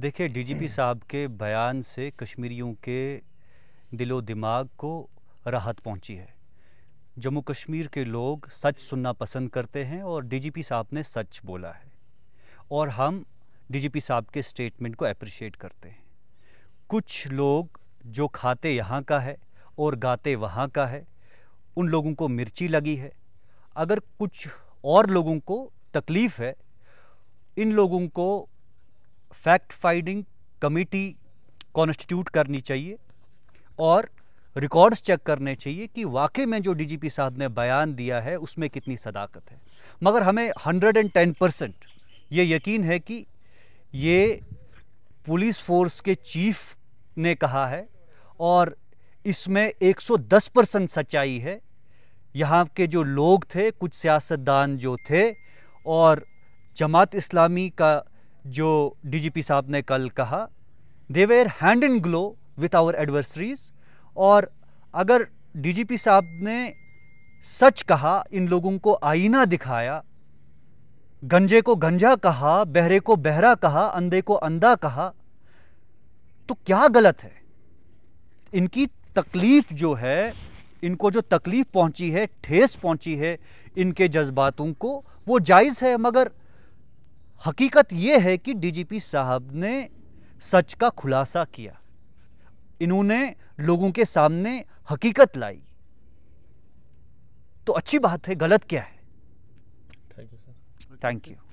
देखिए डीजीपी साहब के बयान से कश्मीरियों के दिलो दिमाग को राहत पहुंची है जम्मू कश्मीर के लोग सच सुनना पसंद करते हैं और डीजीपी साहब ने सच बोला है और हम डीजीपी साहब के स्टेटमेंट को अप्रिशिएट करते हैं कुछ लोग जो खाते यहाँ का है और गाते वहाँ का है उन लोगों को मिर्ची लगी है अगर कुछ और लोगों को तकलीफ़ है इन लोगों को फैक्ट फाइंडिंग कमेटी कॉन्स्टिट्यूट करनी चाहिए और रिकॉर्ड्स चेक करने चाहिए कि वाकई में जो डीजीपी साहब ने बयान दिया है उसमें कितनी सदाकत है मगर हमें 110 परसेंट ये यकीन है कि ये पुलिस फोर्स के चीफ ने कहा है और इसमें 110 परसेंट सच्चाई है यहाँ के जो लोग थे कुछ सियासतदान जो थे और जमात इस्लामी का जो डीजीपी साहब ने कल कहा they were hand in glove with our adversaries और अगर डीजीपी साहब ने सच कहा इन लोगों को आईना दिखाया गंजे को गंजा कहा बहरे को बहरा कहा अंधे को अंधा कहा तो क्या गलत है इनकी तकलीफ जो है इनको जो तकलीफ पहुंची है ठेस पहुंची है इनके जज्बातों को वो जायज़ है मगर हकीकत यह है कि डीजीपी साहब ने सच का खुलासा किया इन्होंने लोगों के सामने हकीकत लाई तो अच्छी बात है गलत क्या है थैंक यू